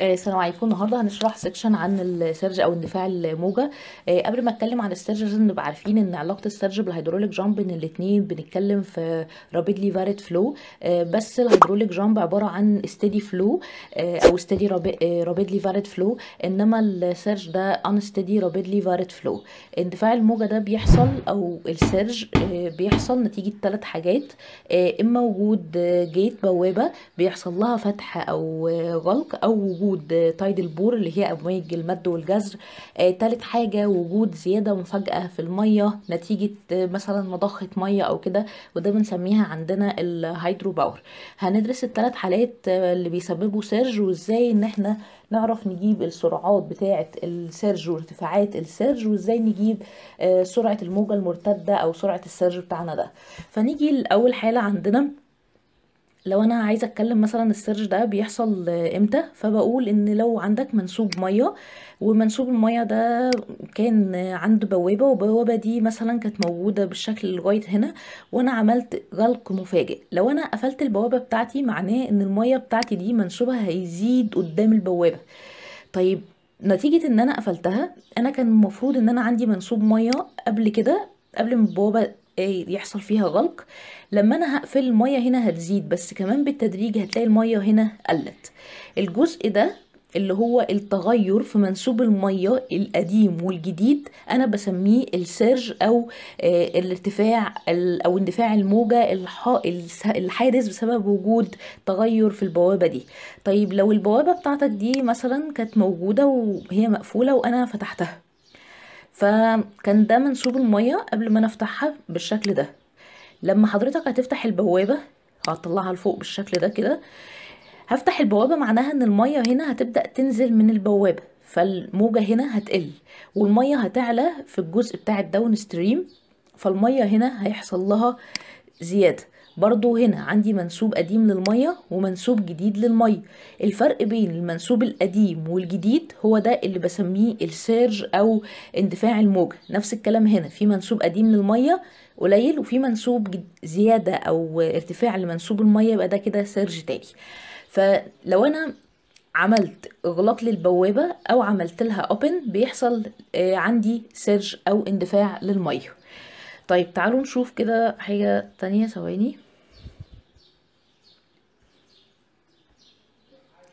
السلام آه، عليكم النهارده هنشرح سيكشن عن السيرج او اندفاع الموجه آه، قبل ما اتكلم عن السيرج لازم نبقى عارفين ان علاقه السيرج بالهيدروليك جامب ان الاثنين بنتكلم في رابيدلي فاريد فلو بس الهيدروليك جامب عباره عن ستيدي فلو آه، او ستيدي رابيدلي فاريد فلو انما السيرج ده ان ستيدي رابيدلي فاريد فلو اندفاع الموجه ده بيحصل او السيرج بيحصل نتيجه ثلاث حاجات اما وجود جيت بوابه بيحصل لها فتح او غلق او وجود وجود تايد البور اللي هي أمواج المد والجزر آه، تالت حاجة وجود زيادة مفاجأة في المية نتيجة آه، مثلا مضخة مية أو كده وده بنسميها عندنا الهيدرو باور هندرس التلات حالات آه، اللي بيسببوا سيرج وازاي ان احنا نعرف نجيب السرعات بتاعة السيرج وارتفاعات السيرج وازاي نجيب سرعة الموجة المرتدة او سرعة السيرج بتاعنا ده فنيجي لأول حالة عندنا لو انا عايزه اتكلم مثلا السيرش ده بيحصل امتى فبقول ان لو عندك منسوب ميه ومنسوب الميه ده كان عند بوابه والبوابه دي مثلا كانت موجوده بالشكل لغايه هنا وانا عملت غلق مفاجئ لو انا قفلت البوابه بتاعتي معناه ان الميه بتاعتي دي منسوبها هيزيد قدام البوابه طيب نتيجة ان انا قفلتها انا كان المفروض ان انا عندي منسوب مية قبل كده قبل ما البوابة إيه يحصل فيها غلق لما انا هقفل الميه هنا هتزيد بس كمان بالتدريج هتلاقي الميه هنا قلت الجزء ده اللي هو التغير في منسوب المية القديم والجديد أنا بسميه السيرج أو آه، الارتفاع أو اندفاع الموجة الحادث بسبب وجود تغير في البوابة دي طيب لو البوابة بتاعتك دي مثلا كانت موجودة وهي مقفولة وأنا فتحتها فكان ده منسوب المية قبل ما انا افتحها بالشكل ده لما حضرتك هتفتح البوابة هطلعها لفوق بالشكل ده كده هفتح البوابة معناها ان المية هنا هتبدأ تنزل من البوابة فالموجة هنا هتقل والمية هتعلى في الجزء بتاع الداون ستريم فالمية هنا هيحصل لها زيادة برضو هنا عندي منسوب قديم للمية ومنسوب جديد للمية الفرق بين المنسوب القديم والجديد هو ده اللي بسميه السيرج او اندفاع الموجة نفس الكلام هنا في منسوب قديم للمية قليل وفي منسوب زيادة او ارتفاع لمنسوب المية يبقى ده كده سيرج تاني فلو انا عملت اغلاق للبوابة او عملت لها اوبن بيحصل آه، عندي سيرج او اندفاع للمية طيب تعالوا نشوف كده حاجة تانية ثواني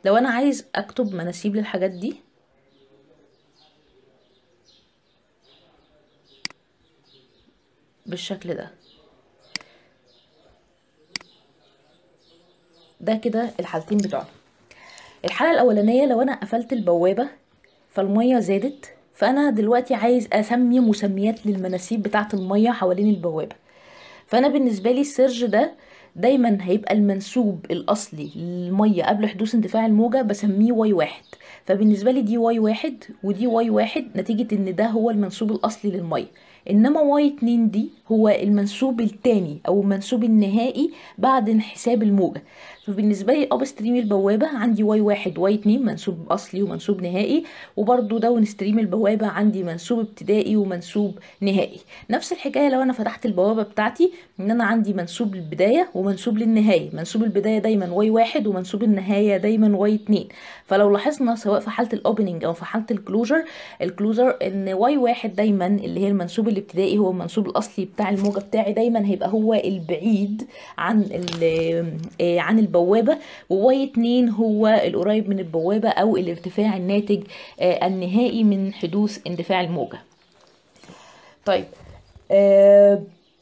لو انا عايز اكتب مناسيب للحاجات دي بالشكل ده ده كده الحالتين بتوعنا الحالة الأولانية لو أنا قفلت البوابة فالمية زادت فأنا دلوقتي عايز أسمي مسميات للمناسيب بتاعة المية حوالين البوابة فأنا بالنسبة لي السيرج ده دايما هيبقى المنسوب الاصلي للميه قبل حدوث اندفاع الموجه بسميه واي واحد فبالنسبه لي دي واي واحد ودي واي واحد نتيجه ان ده هو المنسوب الاصلي للميه انما واي 2 دي هو المنسوب الثاني او المنسوب النهائي بعد انحساب الموجه فبالنسبه لي اب ستريم البوابه عندي واي 1 واي 2 منسوب اصلي ومنسوب نهائي وبرده داون ستريم البوابه عندي منسوب ابتدائي ومنسوب نهائي نفس الحكايه لو انا فتحت البوابه بتاعتي ان انا عندي منسوب للبدايه ومنسوب للنهايه منسوب البدايه دايما واي 1 ومنسوب النهايه دايما واي 2 فلو لاحظنا سواء في حاله الاوبننج او في حاله الكلوجر الكلوجر ان واي 1 دايما اللي هي المنسوب الابتدائي هو المنسوب الاصلي بتاع الموجه بتاعي دايما هيبقى هو البعيد عن آه، آه، عن البوابه وواي 2 هو القريب من البوابه او الارتفاع الناتج آه، النهائي من حدوث اندفاع الموجه طيب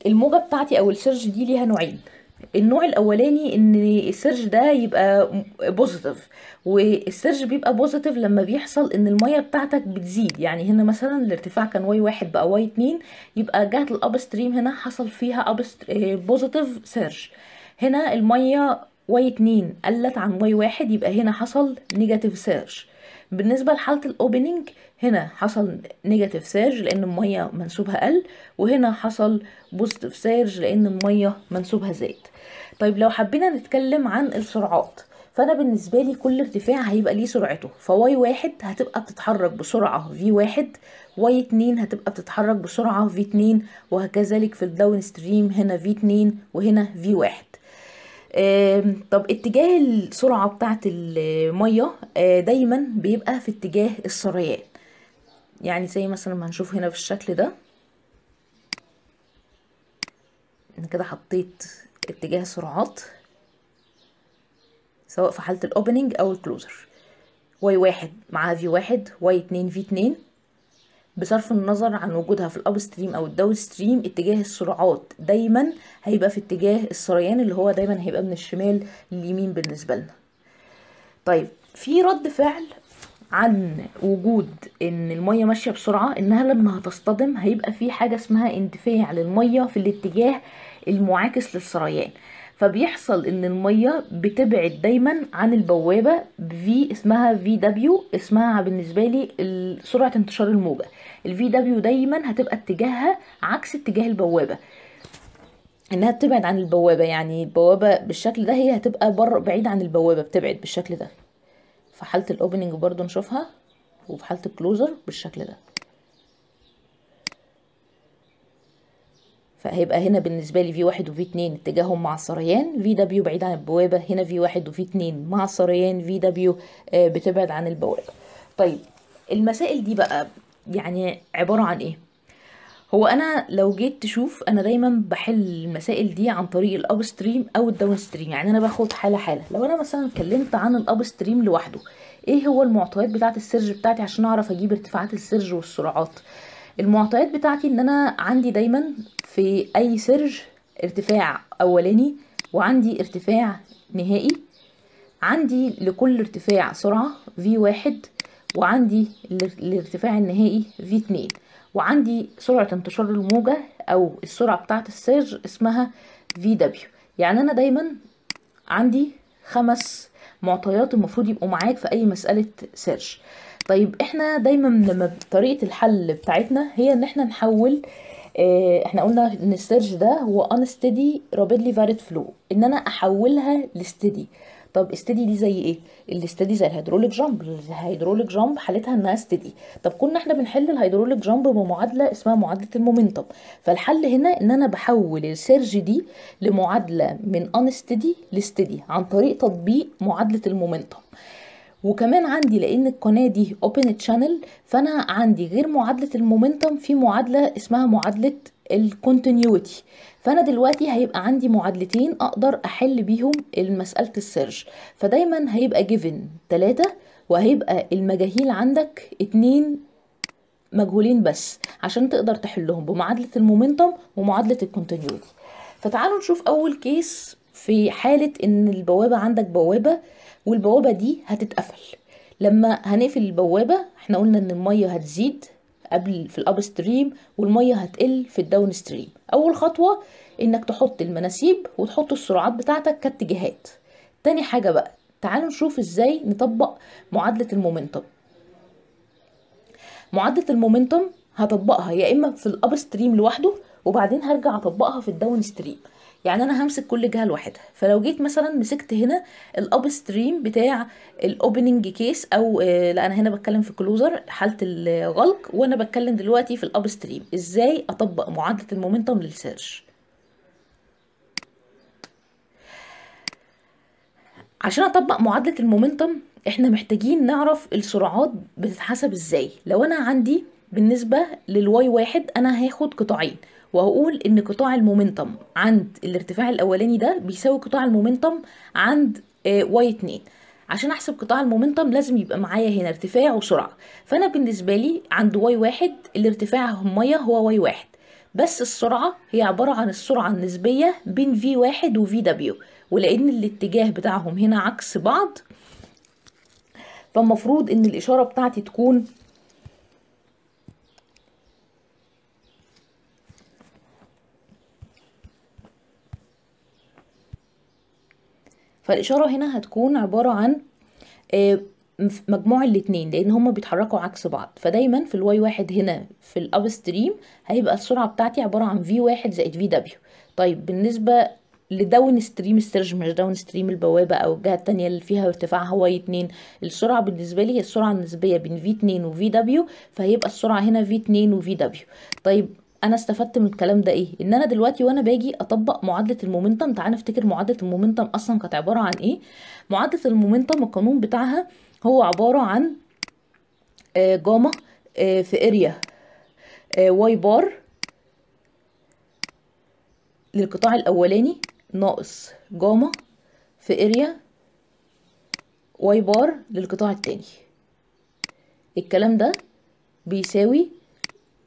الموجه بتاعتي او السيرج دي ليها نوعين النوع الاولاني ان السيرج ده يبقى بوزيتيف والسيرج بيبقى بوزيتيف لما بيحصل ان الميه بتاعتك بتزيد يعني هنا مثلا الارتفاع كان واي واحد بقى واي اتنين يبقى جهه الابستريم هنا حصل فيها اب آه، بوزيتيف سيرج هنا الميه واي 2 قلت عن واي 1 يبقى هنا حصل نيجاتيف سيرش بالنسبة لحالة الاوبننج هنا حصل نيجاتيف سيرج لان المية منسوبها قل وهنا حصل بوزيتيف سيرج لان المية منسوبها زاد طيب لو حبينا نتكلم عن السرعات فانا بالنسبه لي كل ارتفاع هيبقى ليه سرعته فواي واحد هتبقى بتتحرك بسرعه في واحد واي اتنين هتبقى بتتحرك بسرعه في اتنين وهكذلك في الداون ستريم هنا في اتنين وهنا في واحد طب اتجاه السرعة بتاعة المية آه، دايما بيبقى في اتجاه السريان يعني زي مثلا ما هنشوف هنا في الشكل ده انا كده حطيت اتجاه السرعات سواء في حالة الاوبننج او الكلوزر واي واحد مع في واحد واي اتنين في اتنين بصرف النظر عن وجودها في الاب ستريم او الداون ستريم اتجاه السرعات دايما هيبقى في اتجاه السريان اللي هو دايما هيبقى من الشمال لليمين بالنسبه لنا طيب في رد فعل عن وجود ان الميه ماشيه بسرعه انها لما هتصطدم هيبقى في حاجه اسمها اندفاع للميه في الاتجاه المعاكس للسريان فبيحصل ان الميه بتبعد دايما عن البوابه في اسمها في دبليو اسمها بالنسبه لي سرعه انتشار الموجه الفي دبليو دايما هتبقى اتجاهها عكس اتجاه البوابه انها بتبعد عن البوابه يعني البوابه بالشكل ده هي هتبقى بره بعيد عن البوابه بتبعد بالشكل ده في حاله الاوبننج برضو نشوفها وفي حاله الكلوزر بالشكل ده فهيبقى هنا بالنسبة لي في واحد وفي اتنين اتجاههم مع السريان في دبليو بعيد عن البوابة هنا في واحد وفي اتنين مع السريان في دبليو آه، بتبعد عن البوابة طيب المسائل دي بقى يعني عبارة عن ايه هو انا لو جيت تشوف انا دايما بحل المسائل دي عن طريق الاب ستريم او الداون ستريم يعني انا باخد حاله حاله لو انا مثلا اتكلمت عن الاب ستريم لوحده ايه هو المعطيات بتاعه السيرج بتاعتي عشان اعرف اجيب ارتفاعات السيرج والسرعات المعطيات بتاعتي ان انا عندي دايما في أي سرج ارتفاع أولاني وعندي ارتفاع نهائي عندي لكل ارتفاع سرعة V1 وعندي الارتفاع النهائي V2 وعندي سرعة انتشار الموجة أو السرعة بتاعة السيرج اسمها VW يعني أنا دايما عندي خمس معطيات المفروض يبقوا معاك في أي مسألة سيرج طيب احنا دايما لما طريقة الحل بتاعتنا هي ان احنا نحول آه، احنا قلنا ان السيرج ده هو ان ستيدي رابيدلي فاريد فلو ان انا احولها لستدي طب استدي دي زي ايه الاستدي زي الهيدروليك جامب الهيدروليك جامب حالتها انها استدي طب كنا احنا بنحل الهيدروليك جامب بمعادله اسمها معادله المومنتوم فالحل هنا ان انا بحول السيرج دي لمعادله من ان ستدي لستدي عن طريق تطبيق معادله المومنتوم وكمان عندي لان القناه دي اوبن channel فانا عندي غير معادله المومنتم في معادله اسمها معادله الكونتينيوتي فانا دلوقتي هيبقى عندي معادلتين اقدر احل بيهم مساله السيرش فدايما هيبقى جيفن 3 وهيبقى المجاهيل عندك 2 مجهولين بس عشان تقدر تحلهم بمعادله المومنتم ومعادله الكونتينيوتي فتعالوا نشوف اول كيس في حالة ان البوابة عندك بوابة والبوابة دي هتتقفل لما هنقفل البوابة احنا قلنا ان المية هتزيد قبل في الاب ستريم والميه هتقل في الداون ستريم اول خطوه انك تحط المناسيب وتحط السرعات بتاعتك كاتجاهات تاني حاجه بقى تعالوا نشوف ازاي نطبق معادله المومنتوم معادله المومنتوم هطبقها يا اما في الاب ستريم لوحده وبعدين هرجع اطبقها في الداون ستريم يعني انا همسك كل جهه لوحدها فلو جيت مثلا مسكت هنا الاب ستريم بتاع الاوبننج كيس او آه، لا انا هنا بتكلم في كلوزر حاله الغلق وانا بتكلم دلوقتي في الاب ستريم ازاي اطبق معادله المومنتوم للسيرش عشان اطبق معادله المومنتوم احنا محتاجين نعرف السرعات بتتحسب ازاي لو انا عندي بالنسبه للواي واحد انا هاخد قطاعين وهقول ان قطاع المومنتم عند الارتفاع الاولاني ده بيساوي قطاع المومنتم عند آه، واي 2 عشان احسب قطاع المومنتم لازم يبقى معايا هنا ارتفاع وسرعه فانا بالنسبه لي عند واي 1 الارتفاع همية هو واي 1 بس السرعه هي عباره عن السرعه النسبيه بين في 1 وفي دبليو ولان الاتجاه بتاعهم هنا عكس بعض فالمفروض ان الاشاره بتاعتي تكون فالإشارة هنا هتكون عبارة عن آه، مجموع الاتنين لان هما بيتحركوا عكس بعض فدايما في الواي واحد هنا في الاب ستريم هيبقى السرعه بتاعتي عباره عن في واحد زائد في دبليو طيب بالنسبه لداون ستريم السيرج مش داون ستريم البوابه او الجهه التانية اللي فيها ارتفاع هواي اتنين السرعه بالنسبه لي هي السرعه النسبيه بين في اتنين وفي دبليو فهيبقى السرعه هنا في اتنين وفي دبليو طيب انا استفدت من الكلام ده ايه ان انا دلوقتي وانا باجي اطبق معادله المومنتم تعال نفتكر معادله المومنتم اصلا كانت عباره عن ايه معادله المومنتم القانون بتاعها هو عباره عن آه، جاما آه، في اريا واي بار للقطاع الاولاني ناقص جاما في اريا واي بار للقطاع التاني الكلام ده بيساوي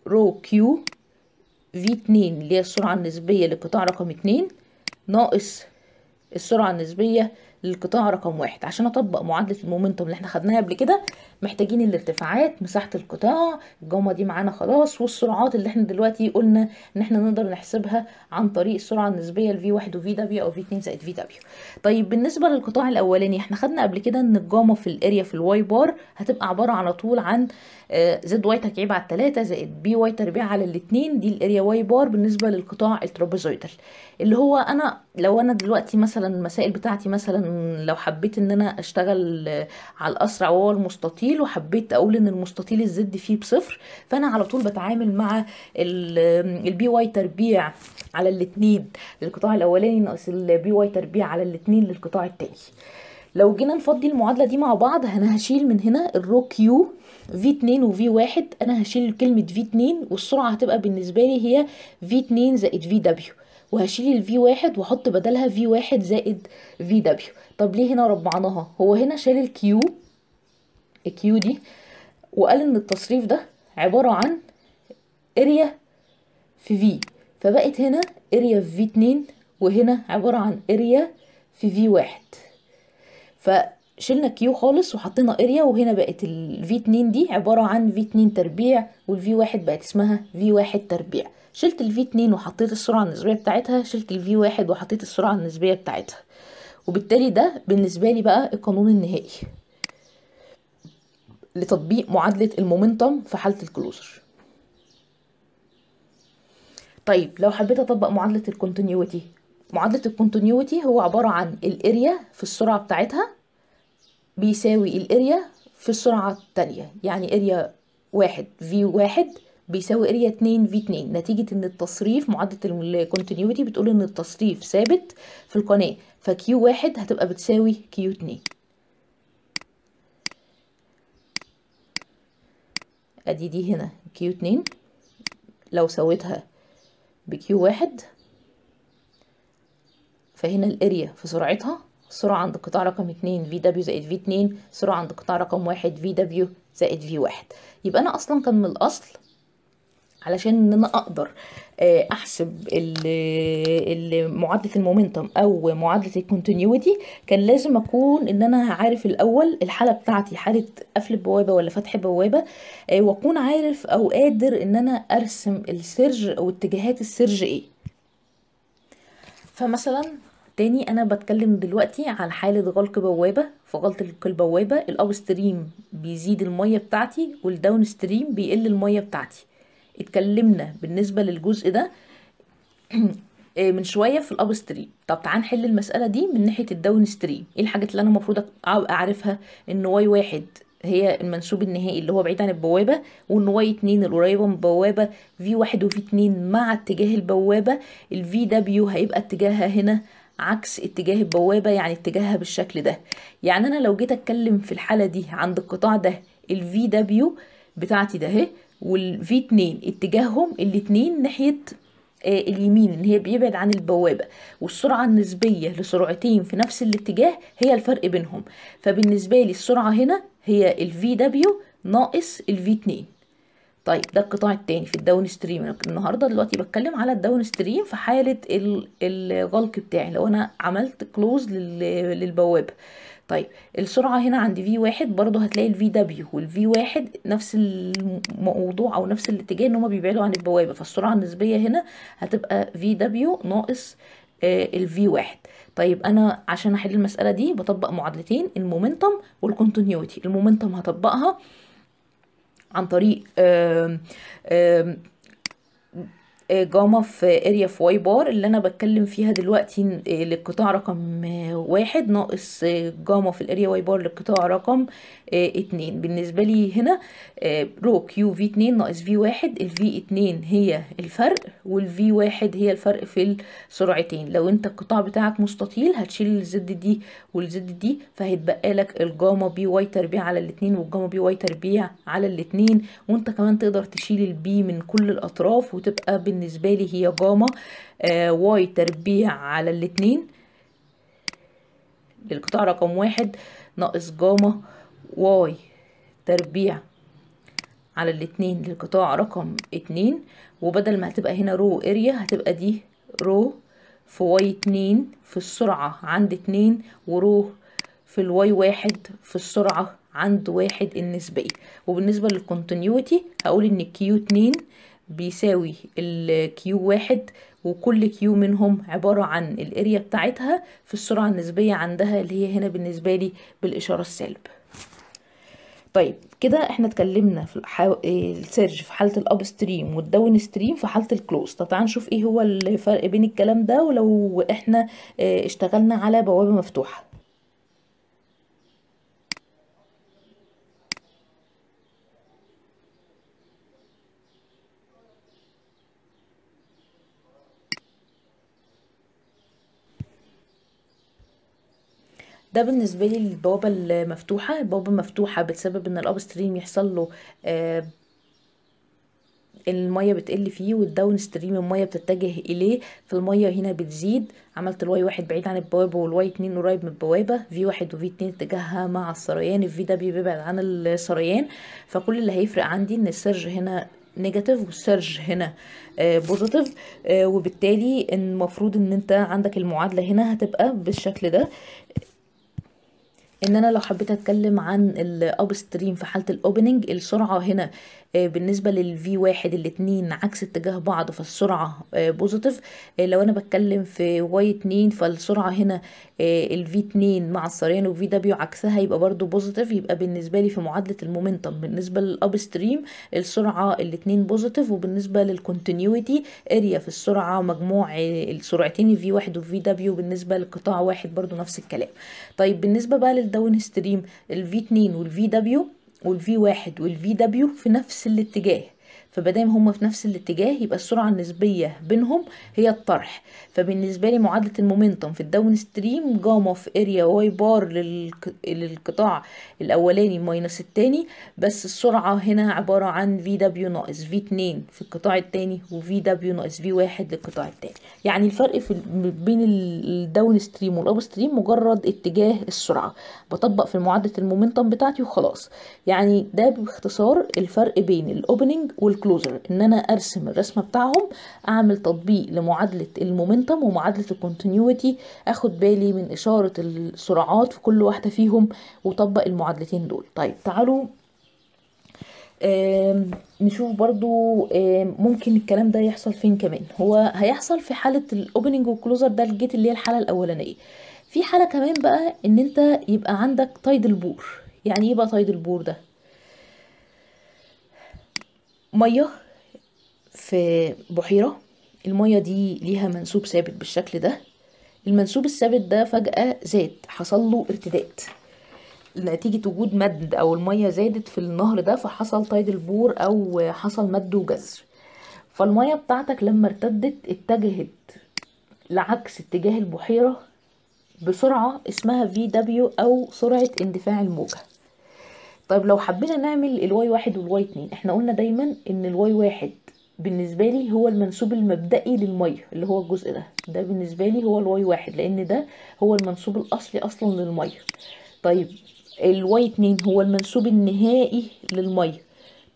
رو كيو في اتنين اللي هي السرعة النسبية للقطاع رقم اتنين ناقص السرعة النسبية للقطاع رقم واحد عشان اطبق معادلة المومنتوم اللي احنا خدناها قبل كده محتاجين الارتفاعات مساحة القطاع الجامعة دي معانا خلاص والسرعات اللي احنا دلوقتي قلنا ان احنا نقدر نحسبها عن طريق السرعة النسبية ل V1 و V W او V2 زائد V W طيب بالنسبة للقطاع الاولاني احنا خدنا قبل كده ان الجامعة في الاريا في الواي بار هتبقى عبارة على طول عن آه، زد واي تكعيب على التلاتة زائد بي واي تربيع على الاتنين دي الاريا واي بار بالنسبة للقطاع الترابيزويدال اللي هو انا لو انا دلوقتي مثلا المسائل بتاعتي مثلا لو حبيت ان انا اشتغل آه، على الاسرع وهو المستطيل وحبيت اقول ان المستطيل الزد فيه بصفر فانا على طول بتعامل مع البي واي تربيع على الاتنين للقطاع الاولاني ناقص البي واي تربيع على الاتنين للقطاع التاني لو جينا نفضي المعادلة دي مع بعض أنا هشيل من هنا الرو كيو في 2 وفي 1 أنا هشيل كلمة في 2 والسرعة هتبقى بالنسبة لي هي في 2 زائد في دبليو وهشيل الفي واحد وحط بدلها في واحد زائد في دبليو طب ليه هنا ربعناها هو هنا شال الكيو الكيو دي وقال ان التصريف ده عبارة عن اريا في في فبقت هنا اريا في في اتنين وهنا عبارة عن اريا في في واحد فشلنا كيو خالص وحطينا اريا وهنا بقت الفي 2 دي عبارة عن في 2 تربيع والفي 1 بقت اسمها في 1 تربيع شلت الفي 2 وحطيت السرعة النسبية بتاعتها شلت الفي 1 وحطيت السرعة النسبية بتاعتها وبالتالي ده بالنسبة لي بقى القانون النهائي لتطبيق معادلة المومنتم في حالة الكلوزر طيب لو حبيت اطبق معادلة الكونتينيوتي معادلة الكونتينيوتي هو عبارة عن الاريا في السرعة بتاعتها بيساوي الاريا في السرعة التانية يعني اريا واحد في واحد بيساوي اريا اتنين في اتنين نتيجة ان التصريف معادلة الكونتينيوتي بتقول ان التصريف ثابت في القناة فكيو واحد هتبقى بتساوي كيو اتنين ادي دي هنا كيو اتنين لو سويتها بكيو واحد فهنا الاريا في سرعتها سرعة عند قطاع رقم اتنين في دبليو زائد في اتنين سرعة عند قطاع رقم واحد في دبليو زائد في واحد يبقى أنا أصلا كان من الأصل علشان ان انا اقدر آه، احسب معادله المومنتم او معادله الكونتينيوتي كان لازم اكون ان انا عارف الاول الحاله بتاعتي حاله قفل بوابه ولا فتح بوابه آه، واكون عارف او قادر ان انا ارسم السيرج او اتجاهات السيرج ايه فمثلا تاني انا بتكلم دلوقتي على حالة غلق بوابة فغلق البوابة الاب ستريم بيزيد المية بتاعتي والداون ستريم بيقل المية بتاعتي اتكلمنا بالنسبة للجزء ده آه، من شويه في الاب ستريم طب تعال نحل المساله دي من ناحيه الداون ستريم ايه الحاجات اللي انا المفروض اعرفها ان واي واحد هي المنسوب النهائي اللي هو بعيد عن البوابه وان واي اتنين القريبه من البوابه في واحد وفي اتنين مع اتجاه البوابه الفي دبليو هيبقى اتجاهها هنا عكس اتجاه البوابة يعني اتجاهها بالشكل ده يعني أنا لو جيت أتكلم في الحالة دي عند القطاع ده الـ VW بتاعتي ده اهي v 2 اتجاههم الاتنين ناحية آه، اليمين ان هي بيبعد عن البوابة والسرعة النسبية لسرعتين في نفس الاتجاه هي الفرق بينهم فبالنسبة لي السرعة هنا هي الـ VW ناقص v 2 طيب ده القطاع التاني في الداون ستريم النهارده دلوقتي بتكلم على الداون ستريم في حاله الغلق بتاعي لو انا عملت كلوز للبوابه طيب السرعه هنا عند في واحد برضو هتلاقي الفي دبليو والفي واحد نفس الموضوع او نفس الاتجاه ان هما بيبعدوا عن البوابه فالسرعه النسبيه هنا هتبقى في دبليو ناقص آه، الفي واحد طيب انا عشان احل المساله دي بطبق معادلتين المومنتم والكونتينيوتي المومنتم هطبقها عن طريق آه، جاما في اريا في واي بار اللي انا بتكلم فيها دلوقتي آه، للقطاع رقم آه، واحد ناقص جاما في الاريا واي بار للقطاع رقم اتنين بالنسبة لي هنا رو كيو في اتنين ناقص في واحد الفي اتنين هي الفرق والفي واحد هي الفرق في السرعتين لو انت القطاع بتاعك مستطيل هتشيل الزد دي والزد دي فهيتبقى لك الجاما بي واي تربيع على الاتنين والجاما بي واي تربيع على الاتنين وانت كمان تقدر تشيل البي من كل الاطراف وتبقى بالنسبة لي هي جاما آه واي تربيع على الاتنين للقطاع رقم واحد ناقص جاما واي تربيع على الاتنين للقطاع رقم اتنين وبدل ما هتبقى هنا رو اريا هتبقى دي رو في واي اتنين في السرعة عند اتنين ورو في الواي واحد في السرعة عند واحد النسبية وبالنسبة للكونتينيوتي هقول ان كيو اتنين بيساوي الكيو واحد وكل كيو منهم عبارة عن الاريا بتاعتها في السرعة النسبية عندها اللي هي هنا بالنسبة لي بالإشارة السالب طيب كده احنا اتكلمنا في الحو... إيه، السيرج في حاله الاب ستريم والداون ستريم في حاله الكلوز طب تعال نشوف ايه هو الفرق بين الكلام ده ولو احنا آه، اشتغلنا على بوابه مفتوحه ده بالنسبه لي البوابه المفتوحه البوابه المفتوحة بسبب ان الاب ستريم يحصل له آه الميه بتقل فيه والداون ستريم الميه بتتجه اليه فالميه هنا بتزيد عملت الواي واحد بعيد عن البوابه والواي اتنين قريب من البوابه في واحد وفي اتنين اتجاهها مع السريان الفي ده بيبعد عن السريان فكل اللي هيفرق عندي ان السيرج هنا نيجاتيف والسرج هنا بوزيتيف آه، آه، وبالتالي المفروض ان انت عندك المعادله هنا هتبقى بالشكل ده ان انا لو حبيت اتكلم عن الاب ستريم في حاله الاوبننج السرعه هنا آه، بالنسبه للفي واحد الاتنين عكس اتجاه بعض فالسرعه بوزيتيف آه، آه، لو انا بتكلم في واي اتنين فالسرعه هنا الفي اتنين مع السريان وفي دبليو عكسها يبقى برضو بوزيتيف يبقى بالنسبه لي في معادله المومنتم بالنسبه للاب ستريم السرعه الاتنين بوزيتيف وبالنسبه للكونتينيوتي اريا في السرعه مجموع السرعتين في واحد وفي دبليو بالنسبه لقطاع واحد برضو نفس الكلام طيب بالنسبه بقى للداون ستريم الفي اتنين والفي دبليو والفي واحد والفي دبليو في نفس الاتجاه فبدام هم في نفس الاتجاه يبقى السرعة النسبية بينهم هي الطرح فبالنسبة لي معادلة المومنتم في الداون ستريم جاما في اريا واي بار للقطاع الأولاني ماينس التاني بس السرعة هنا عبارة عن في دبليو ناقص في اتنين في القطاع التاني وفي دبليو ناقص في واحد للقطاع التاني يعني الفرق في بين الداون ستريم والاب ستريم مجرد اتجاه السرعة بطبق في معادلة المومنتم بتاعتي وخلاص يعني ده باختصار الفرق بين الاوبننج وال كلوزر ان انا ارسم الرسمه بتاعهم اعمل تطبيق لمعادله المومنتم ومعادله الكونتينيوتي اخد بالي من اشاره السرعات في كل واحده فيهم واطبق المعادلتين دول طيب تعالوا نشوف برضو ممكن الكلام ده يحصل فين كمان هو هيحصل في حالة الاوبننج والكلوزر ده الجيت اللي هي الحالة الاولانية في حالة كمان بقى ان انت يبقى عندك تايد البور يعني ايه بقى تايد البور ده ميه في بحيره الميه دي ليها منسوب ثابت بالشكل ده المنسوب الثابت ده فجأة زاد حصله ارتداد نتيجة وجود مد أو المية زادت في النهر ده فحصل تايدل بور أو حصل مد وجزر فالمية بتاعتك لما ارتدت اتجهت لعكس اتجاه البحيرة بسرعة اسمها VW أو سرعة اندفاع الموجة طيب لو حبينا نعمل الواي واحد والواي اتنين احنا قلنا دايما ان الواي واحد بالنسبة لي هو المنسوب المبدئي للمية اللي هو الجزء ده ده بالنسبة لي هو الواي واحد لان ده هو المنسوب الاصلي اصلا للمية طيب الواي اتنين هو المنسوب النهائي للمية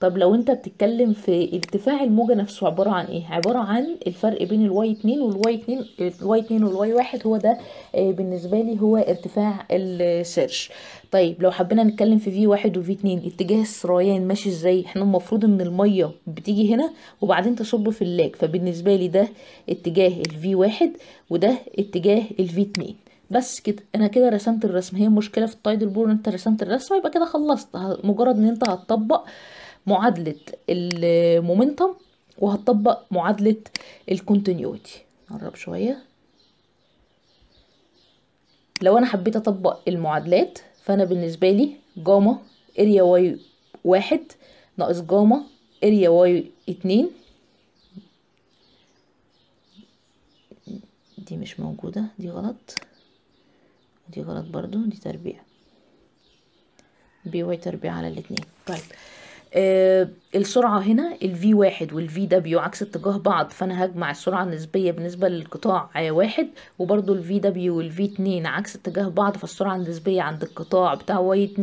طب لو انت بتتكلم في ارتفاع الموجة نفسه عبارة عن ايه عبارة عن الفرق بين الواي 2 والواي 2 الواي 2 والواي 1 هو ده آه، بالنسبة لي هو ارتفاع السيرش طيب لو حبينا نتكلم في في 1 وفي 2 اتجاه السريان ماشي ازاي احنا المفروض ان المية بتيجي هنا وبعدين تصب في اللاج فبالنسبة لي ده اتجاه الفي 1 وده اتجاه الفي 2 بس كده انا كده رسمت الرسم هي مشكله في التايدل بور انت رسمت الرسمه يبقى كده خلصت مجرد ان انت هتطبق معادلة المومنتم وهتطبق معادلة الكونتينيوتي نقرب شوية لو انا حبيت اطبق المعادلات فانا بالنسبة لي جاما اريا واي واحد ناقص جاما اريا واي اتنين دي مش موجودة دي غلط دي غلط برضو دي تربيع بي واي تربيع على الاتنين طيب Ee, السرعة هنا ال V1 وال VW عكس اتجاه بعض فأنا هجمع السرعة النسبية بالنسبة للقطاع واحد وبرضو ال VW وال V2 عكس اتجاه بعض فالسرعة النسبية عند القطاع بتاع Y2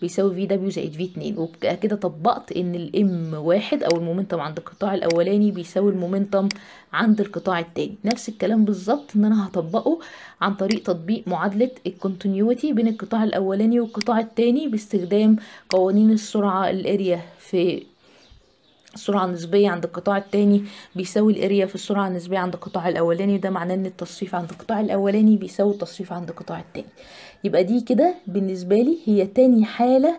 بيساوي VW زائد V2 وكده طبقت إن ال M1 أو المومنتم عند القطاع الأولاني بيساوي المومنتم عند القطاع التاني نفس الكلام بالظبط إن أنا هطبقه عن طريق تطبيق معادلة الكونتينيوتي بين القطاع الأولاني والقطاع التاني باستخدام قوانين السرعة الأريا في السرعة النسبية عند القطاع الثاني بيساوي الاريا في السرعة النسبية عند القطاع الاولاني ده معناه ان التصريف عند القطاع الاولاني بيساوي التصريف عند القطاع الثاني يبقى دي كده بالنسبة لي هي تاني حالة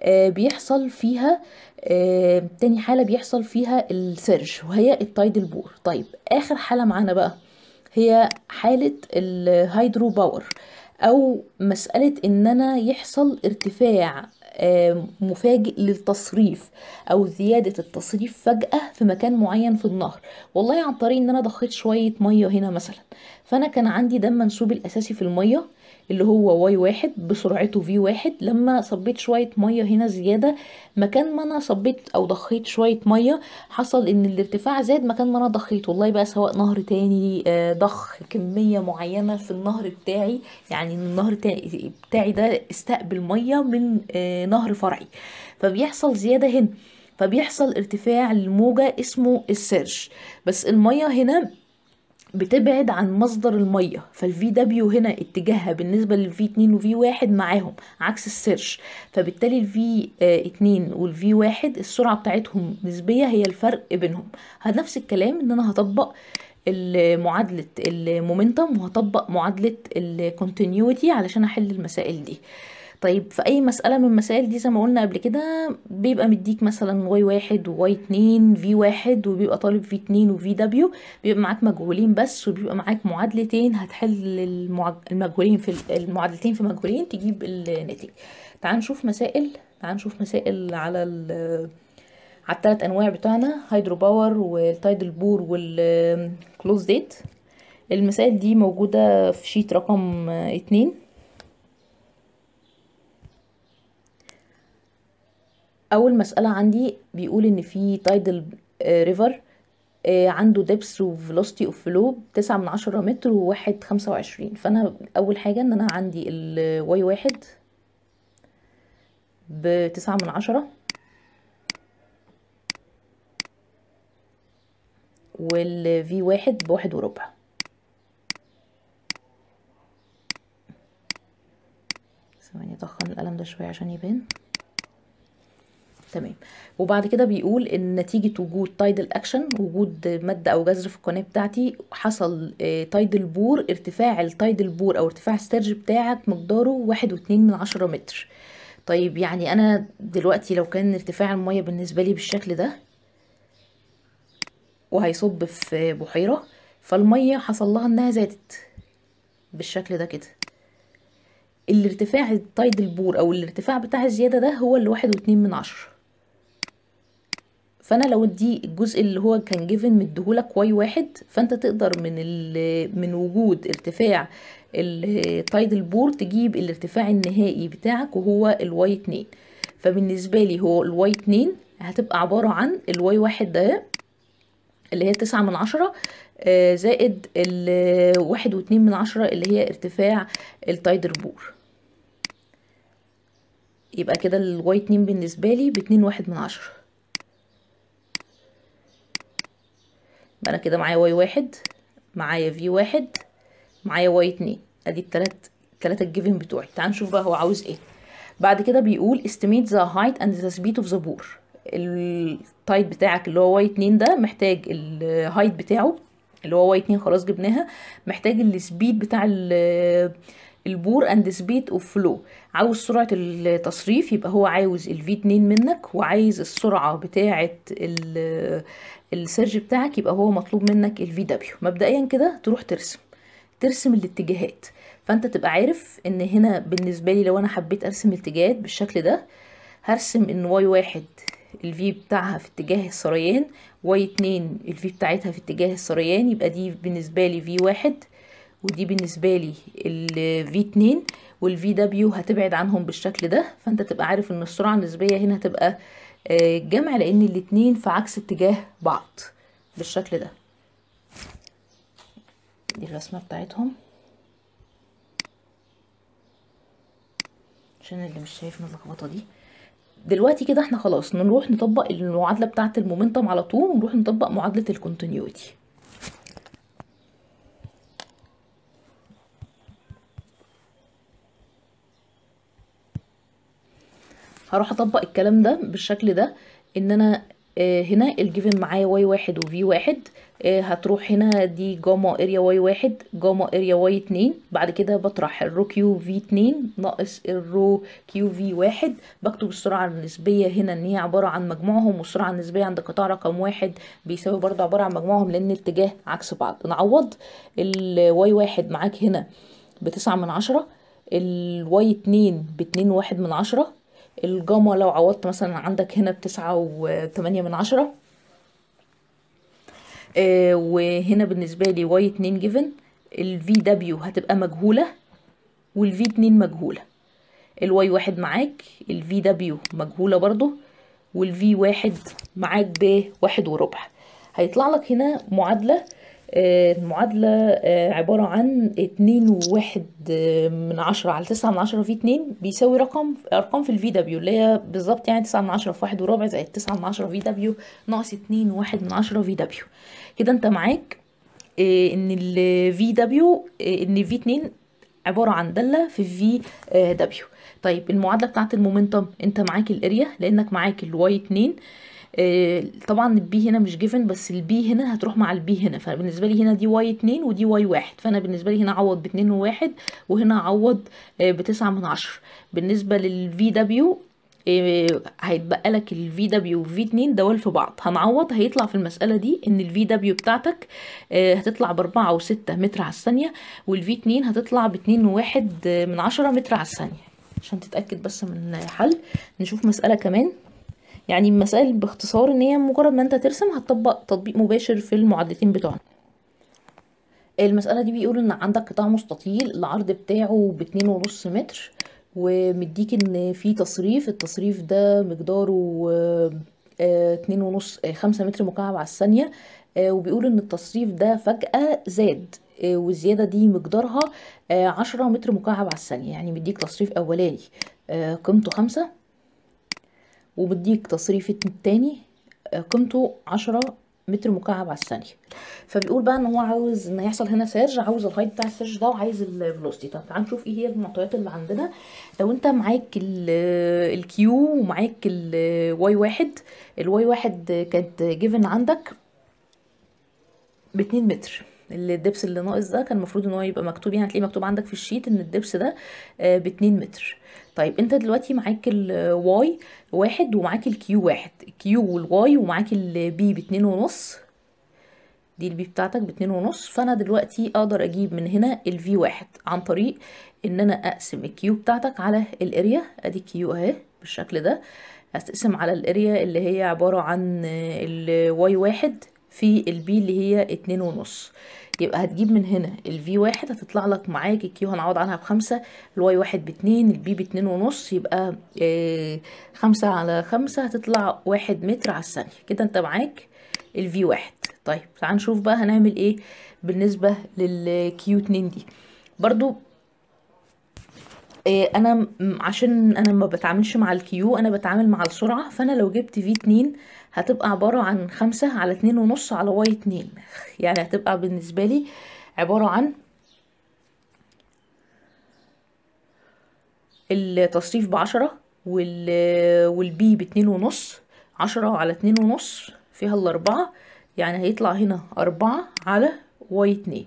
آه، بيحصل فيها آه، تاني حالة بيحصل فيها السيرج وهي التايدل بور طيب اخر حالة معانا بقى هي حالة الهايدرو باور او مسألة ان انا يحصل ارتفاع آه، مفاجئ للتصريف او زياده التصريف فجاه في مكان معين في النهر والله عن طريق ان انا ضخيت شويه ميه هنا مثلا فانا كان عندي دم منسوب الاساسي في الميه اللي هو واي واحد بسرعته في واحد لما صبيت شوية مية هنا زيادة مكان ما انا صبيت او ضخيت شوية مية حصل ان الارتفاع زاد مكان ما انا ضخيت والله بقى سواء نهر تاني آه، ضخ كمية معينة في النهر بتاعي يعني النهر بتاعي ده استقبل مية من آه، نهر فرعي فبيحصل زيادة هنا فبيحصل ارتفاع للموجة اسمه السيرش بس المية هنا بتبعد عن مصدر الميه فالفي دبليو هنا اتجاهها بالنسبه للفي 2 وفي 1 معاهم عكس السيرش فبالتالي الفي 2 والفي 1 السرعه بتاعتهم نسبيه هي الفرق بينهم نفس الكلام ان انا هطبق معادله المومنتم وهطبق معادله الكونتينيوتي علشان احل المسائل دي طيب في اي مسألة من المسائل دي زي ما قلنا قبل كده بيبقى مديك مثلا واي واحد وواي اتنين في واحد وبيبقى طالب في اتنين وفي دبليو بيبقى معاك مجهولين بس وبيبقى معاك معادلتين هتحل المجهولين في المعادلتين في مجهولين تجيب الناتج تعال نشوف مسائل تعال نشوف مسائل على ال على التلات انواع بتوعنا هيدرو باور والتايدل بور والكلوز ديت المسائل دي موجودة في شيت رقم اتنين اول مساله عندي بيقول ان في تايدل آه، ريفر آه، عنده دبس وفيلوسيتي اوف فلو تسعة من عشرة متر وواحد خمسة وعشرين فانا اول حاجه ان انا عندي الواي واحد بتسعة من عشرة والفي واحد بواحد وربع ثواني اضخم القلم ده شويه عشان يبان تمام وبعد كده بيقول ان نتيجه وجود تايدل اكشن وجود ماده او جذر في القناه بتاعتي حصل تايدل آه، بور ارتفاع التايدل بور او ارتفاع السيرج بتاعك مقداره واحد واتنين من عشرة متر طيب يعني انا دلوقتي لو كان ارتفاع الميه بالنسبه لي بالشكل ده وهيصب في بحيره فالميه حصل لها انها زادت بالشكل ده كده الارتفاع التايدل بور او الارتفاع بتاع الزياده ده هو اللي واحد واتنين من عشرة فانا لو دي الجزء اللي هو كان جيفن مديهولك واي واحد فانت تقدر من من وجود ارتفاع التايدل بور تجيب الارتفاع النهائي بتاعك وهو الواي اتنين فبالنسبة لي هو الواي اتنين هتبقى عبارة عن الواي واحد ده اللي هي تسعة من عشرة آه، زائد الواحد واتنين من عشرة اللي هي ارتفاع التايدل بور يبقى كده الواي اتنين بالنسبة لي باتنين واحد من عشرة يبقى انا كده معايا واي واحد معايا في واحد معايا واي اتنين ادي التلات التلاتة الجيفن بتوعي تعال نشوف بقى هو عاوز ايه بعد كده بيقول estimate the height and the speed of the bore التايت بتاعك اللي هو واي اتنين ده محتاج الهايت بتاعه اللي هو واي اتنين خلاص جبناها محتاج السبيد بتاع ال البور اند سبيد اوف فلو عاوز سرعه التصريف يبقى هو عاوز الفي 2 منك وعايز السرعه بتاعه السيرج بتاعك يبقى هو مطلوب منك الفي دبليو مبدئيا كده تروح ترسم ترسم الاتجاهات فانت تبقى عارف ان هنا بالنسبه لي لو انا حبيت ارسم الاتجاهات بالشكل ده هرسم ان واي واحد الفي بتاعها في اتجاه السريان واي اتنين الفي بتاعتها في اتجاه السريان يبقى دي بالنسبه لي في واحد ودي بالنسبة لي v اتنين وال VW هتبعد عنهم بالشكل ده فانت تبقى عارف ان السرعة النسبية هنا هتبقى آه، جمع لان الاتنين في عكس اتجاه بعض بالشكل ده دي الرسمة بتاعتهم عشان اللي مش شايف اللخبطة دي دلوقتي كده احنا خلاص نروح نطبق المعادلة بتاعة المومنتم على طول ونروح نطبق معادلة الكونتينيوتي هروح اطبق الكلام ده بالشكل ده ان انا آه، هنا الجيفن معايا واي واحد وفي واحد آه، هتروح هنا دي جاما اريا واي واحد جاما اريا واي اتنين بعد كده بطرح الرو كيو في اتنين ناقص الرو كيو في واحد بكتب السرعة النسبية هنا ان هي عبارة عن مجموعهم والسرعة النسبية عند قطاع رقم واحد بيساوي برضه عبارة عن مجموعهم لان الاتجاه عكس بعض نعوض الواي واحد معاك هنا بتسعة من عشرة الواي اتنين باتنين واحد من عشرة الجاما لو عوضت مثلا عندك هنا بتسعة وتمانية من عشرة آه وهنا بالنسبة لي واي اتنين جيفن الفي دبليو هتبقى مجهولة والفي اتنين مجهولة الواي واحد معاك الفي دبليو مجهولة برضو والفي واحد معاك بواحد وربع هيطلع لك هنا معادلة آه، المعادلة آه، عبارة عن اتنين وواحد آه، من عشرة على تسعة من عشرة في اتنين بيساوي رقم أرقام في الفي دبليو اللي هي بالظبط يعني تسعة من عشرة في واحد وربع زائد تسعة من عشرة في دبليو ناقص اتنين وواحد من عشرة في دبليو كده انت معاك ان ال في دبليو ان في اتنين عبارة عن دالة في في دبليو طيب المعادلة بتاعت المومنتم انت معاك الاريا لانك معاك الواي اتنين آه، طبعا البي هنا مش جيفن بس البي هنا هتروح مع البي هنا فبالنسبه لي هنا دي واي 2 ودي واي 1 فانا بالنسبه لي هنا اعوض ب 2 و1 وهنا اعوض آه، ب 9 من 10 بالنسبه للفي دبليو آه، هيتبقى لك الفي دبليو وفي 2 دول في بعض هنعوض هيطلع في المساله دي ان الفي دبليو بتاعتك هتطلع ب 4 و6 متر على الثانيه والفي 2 هتطلع ب 2 و1 من 10 متر على الثانيه عشان تتاكد بس من الحل نشوف مساله كمان يعني المسائل باختصار ان هي مجرد ما انت ترسم هتطبق تطبيق مباشر في المعادلتين بتوعنا المسألة دي بيقول ان عندك قطاع مستطيل العرض بتاعه باتنين ونص متر ومديك ان في تصريف التصريف ده مقداره آه، اتنين ونص آه، خمسة متر مكعب على الثانية آه، وبيقول ان التصريف ده فجأة زاد والزيادة دي مقدارها عشرة متر مكعب على الثانية يعني مديك تصريف أولاني قيمته خمسة وبديك تصريف التاني آه، قيمته عشرة متر مكعب على الثانيه فبيقول بقى ان هو عاوز ان يحصل هنا سيرج عاوز الهايت بتاع السيرج ده وعايز الفلوستي طب تعال نشوف ايه هي المعطيات اللي عندنا لو انت معاك الكيو آه، ومعاك الواي آه، واحد الواي واحد كانت جيفن عندك باتنين متر الدبس اللي ناقص ده كان المفروض ان هو يبقى مكتوب يعني هتلاقيه مكتوب عندك في الشيت ان الدبس ده آه، ب 2 متر طيب انت دلوقتي معاك الواي واحد ومعاك الكيو واحد الكيو والواي ومعاك البي باتنين ونص دي البي بتاعتك باتنين ونص فانا دلوقتي اقدر اجيب من هنا الفي واحد عن طريق ان انا اقسم الكيو بتاعتك على الاريا ادي الكيو اهي بالشكل ده هتقسم على الاريا اللي هي عبارة عن الواي واحد في البي اللي هي اتنين ونص يبقى هتجيب من هنا الفي واحد هتطلع لك معاك الكيو هنعوض عنها بخمسة الواي واحد باتنين البي باتنين ونص يبقى اه خمسة على خمسة هتطلع واحد متر على الثانية كده انت معاك الفي واحد طيب تعال نشوف بقى هنعمل ايه بالنسبة للكيو اتنين دي برضو آه، انا عشان انا ما بتعاملش مع الكيو انا بتعامل مع السرعة فانا لو جبت في اتنين هتبقى عبارة عن خمسة على اتنين ونص على واي اتنين يعني هتبقى بالنسبة لي عبارة عن التصريف بعشرة والبي باتنين ونص عشرة على اتنين ونص فيها الأربعة يعني هيطلع هنا أربعة على واي اتنين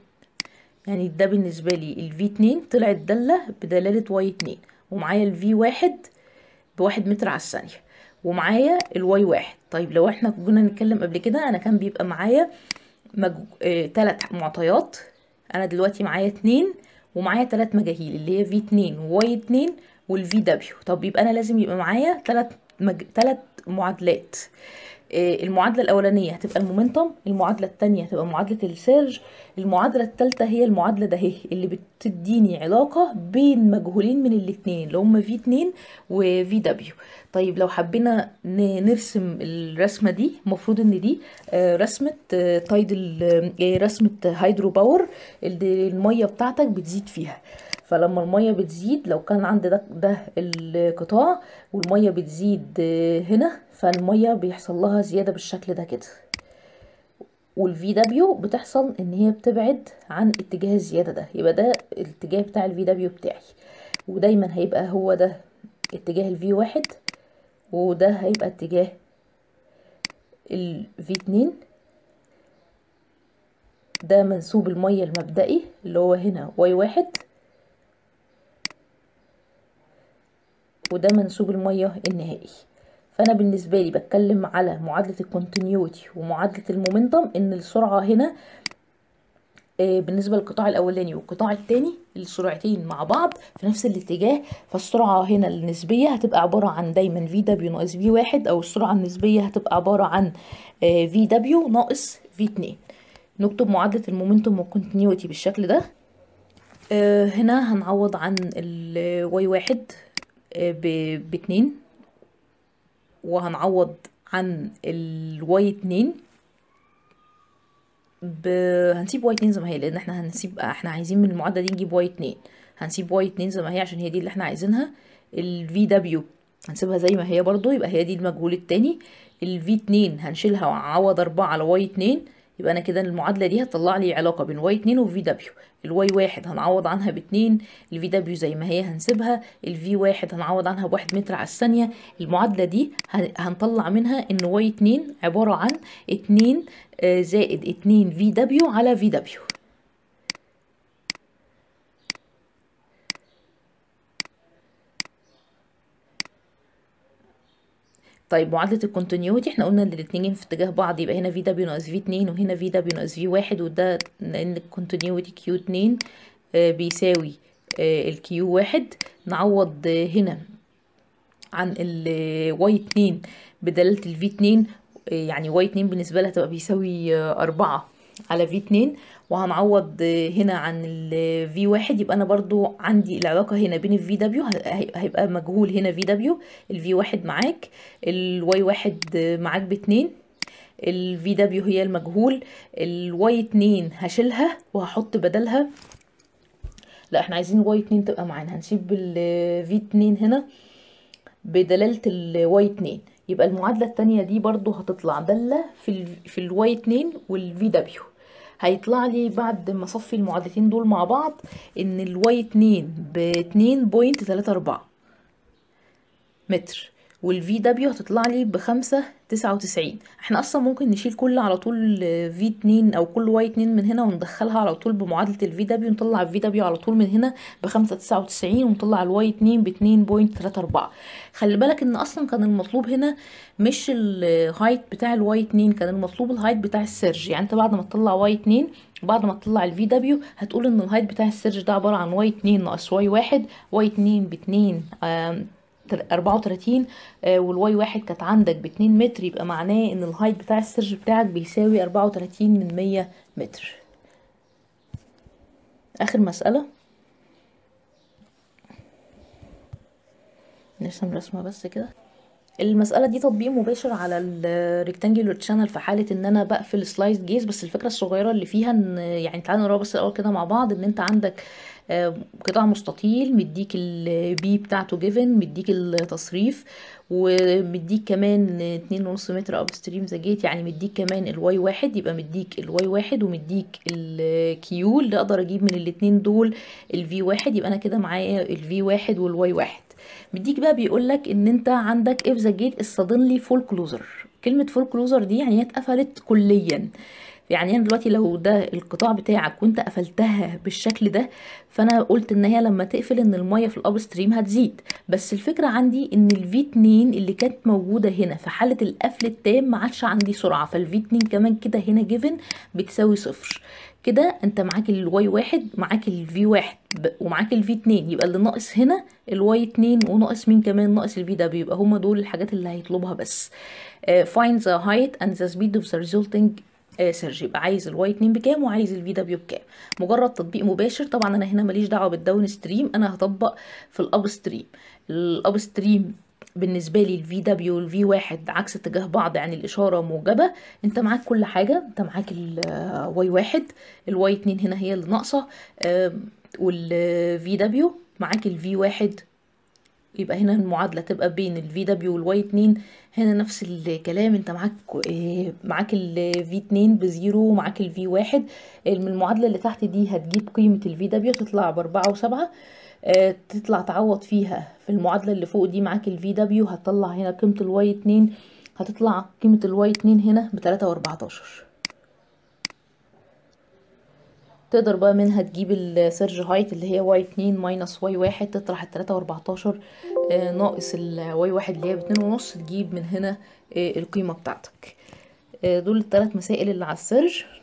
يعني ده بالنسبة لي الفي اتنين طلعت دالة بدلالة واي اتنين ومعايا الفي واحد بواحد متر على الثانية ومعايا الواي واحد طيب لو احنا كنا نتكلم قبل كده انا كان بيبقى معايا مج... اه... تلات معطيات انا دلوقتي معايا اتنين ومعايا تلات مجاهيل اللي هي في اتنين وواي اتنين والفي دبليو طب يبقى انا لازم يبقى معايا تلات مج... تلات معادلات آه، المعادله الاولانيه هتبقى المومنتوم المعادله الثانيه هتبقى معادله السيرج المعادله الثالثه هي المعادله ده هي اللي بتديني علاقه بين مجهولين من الاثنين اللي هم في 2 وفي دبليو طيب لو حبينا نرسم الرسمه دي المفروض ان دي آه، رسمه آه، تايدل إيه، رسمه هيدرو باور اللي الميه بتاعتك بتزيد فيها فلما المية بتزيد لو كان عند ده, ده القطاع والمية بتزيد هنا فالمية بيحصل لها زيادة بالشكل ده كده والفي دبليو بتحصل ان هي بتبعد عن اتجاه الزيادة ده يبقى ده الاتجاه بتاع الفي دبليو بتاعي ودايما هيبقى هو ده اتجاه الفي واحد وده هيبقى اتجاه الفي اتنين ده منسوب المية المبدئي اللي هو هنا واي واحد وده منسوب المية النهائي فانا بالنسبه لي بتكلم على معادله الكونتينيوتي ومعادله المومنتم ان السرعه هنا آه، بالنسبه للقطاع الاولاني والقطاع الثاني السرعتين مع بعض في نفس الاتجاه فالسرعه هنا النسبيه هتبقى عباره عن دايما في دبليو ناقص في واحد او السرعه النسبيه هتبقى عباره عن في آه، دبليو ناقص في اتنين نكتب معادله المومنتوم والكونتينيوتي بالشكل ده آه، هنا هنعوض عن الواي واحد باتنين وهنعوض عن الواي اتنين ب... هنسيب واي اتنين زي ما هي لان احنا هنسيب احنا عايزين من المعادله دي نجيب واي اتنين هنسيب واي اتنين زي ما هي عشان هي دي اللي احنا عايزينها في دبليو هنسيبها زي ما هي برضو يبقى هي دي المجهول التاني في اتنين هنشيلها ونعوض اربعة على واي اتنين يبقى انا كده المعادله دي هتطلع لي علاقه بين واي 2 وفي دبليو الواي واحد هنعوض عنها ب 2 الفي دبليو زي ما هي هنسيبها الفي واحد هنعوض عنها ب 1 متر على الثانيه المعادله دي هنطلع منها ان واي 2 عباره عن 2 آه، زائد 2 في دبليو على في دبليو طيب معادلة الكونتينيوتي احنا قلنا ان الاتنين في اتجاه بعض يبقى هنا في دبليو ناقص في اتنين وهنا في دبليو ناقص في واحد وده لان الكونتينيوتي كيو اتنين آه، بيساوي آه، الكيو واحد نعوض آه، هنا عن الواي اتنين بدلالة الفي اتنين يعني واي اتنين بالنسبة لها تبقى بيساوي اربعة على في اتنين وهنعوض هنا عن ال V1 يبقى أنا برضو عندي العلاقة هنا بين ال VW هيبقى مجهول هنا VW ال V1 معاك ال Y1 معاك باتنين ال VW هي المجهول ال Y2 هشيلها وهحط بدلها لا احنا عايزين Y2 تبقى معانا هنسيب ال V2 هنا بدلالة ال Y2 يبقى المعادلة التانية دي برضو هتطلع دالة في ال Y2 وال VW هيطلع لي بعد ما اصفي المعادلتين دول مع بعض ان الواي 2 ب 2.34 متر والفي دبليو هتطلع لي بخمسة تسعة وتسعين احنا اصلا ممكن نشيل كل على طول في اتنين او كل واي اتنين من هنا وندخلها على طول بمعادلة الفي دبليو ونطلع الفي دبليو على طول من هنا بخمسة تسعة وتسعين ونطلع الواي اتنين باتنين بوينت تلاتة اربعة خلي بالك ان اصلا كان المطلوب هنا مش الهايت بتاع الواي اتنين كان المطلوب الهايت بتاع السيرج يعني انت بعد ما تطلع واي اتنين بعد ما تطلع الفي دبليو هتقول ان الهايت بتاع السيرج ده عبارة عن واي اتنين ناقص واي واحد واي اتنين باتنين آه 34 آه، والواي واحد كانت عندك ب 2 متر يبقى معناه ان الهايت بتاع السيرج بتاعك بيساوي 34 من 100 متر اخر مسألة نرسم رسمة بس كده المسألة دي تطبيق مباشر على الريكتانجلر تشانل في حالة ان انا بقفل سلايس جيز بس الفكرة الصغيرة اللي فيها ان يعني تعالوا نقراها بس الاول كده مع بعض ان انت عندك آه، قطاع مستطيل مديك البي بتاعته جيفن مديك التصريف ومديك كمان اتنين ونص متر اب ستريم ذا جيت يعني مديك كمان الواي واحد يبقى مديك الواي واحد ومديك الكيو اللي اقدر اجيب من الاتنين دول الفي واحد يبقى انا كده معايا الفي واحد والواي واحد مديك بقى بيقول لك ان انت عندك اف ذا جيت الصدنلي فول كلوزر كلمه فول كلوزر دي يعني هي اتقفلت كليا يعني انا دلوقتي لو ده القطاع بتاعك وانت قفلتها بالشكل ده فانا قلت ان هي لما تقفل ان الميه في الاب ستريم هتزيد بس الفكره عندي ان الفي 2 اللي كانت موجوده هنا في حاله القفل التام ما عادش عندي سرعه فالفي 2 كمان كده هنا جيفن بتساوي صفر كده انت معاك الواي واحد معاك الفي واحد ومعاك الفي اتنين يبقى اللي ناقص هنا الواي اتنين وناقص مين كمان ناقص الفي ده بيبقى هما دول الحاجات اللي هيطلبها بس uh, آه، find the height and the speed of the resulting آه، سيرجي يبقى عايز الواي 2 بكام وعايز الفي دبليو بكام مجرد تطبيق مباشر طبعا انا هنا ماليش دعوه بالداون ستريم انا هطبق في الاب ستريم الاب ستريم بالنسبه لي الفي دبليو والفي واحد عكس اتجاه بعض يعني الاشاره موجبه انت معاك كل حاجه انت معاك الواي آه، واحد الواي اتنين هنا هي اللي ناقصه والفي دبليو آه، معاك الفي واحد يبقى هنا المعادلة تبقى بين ال VW دبليو y اتنين هنا نفس الكلام انت معاك آه، معاك ال v اتنين بزيرو ومعاك v واحد المعادلة اللي تحت دي هتجيب قيمة ال دبليو تطلع باربعة وسبعة آه، تطلع تعوض فيها في المعادلة اللي فوق دي معاك ال دبليو هتطلع هنا قيمة ال y اتنين هتطلع قيمة ال y اتنين هنا بتلاتة واربعتاشر تقدر بقى منها تجيب السيرج هايت اللي هي واي اتنين ماينس واي واحد تطرح التلاتة واربعتاشر آه، ناقص الواي واحد اللي هي باتنين ونص تجيب من هنا آه، القيمة بتاعتك آه، دول التلات مسائل اللي على السيرج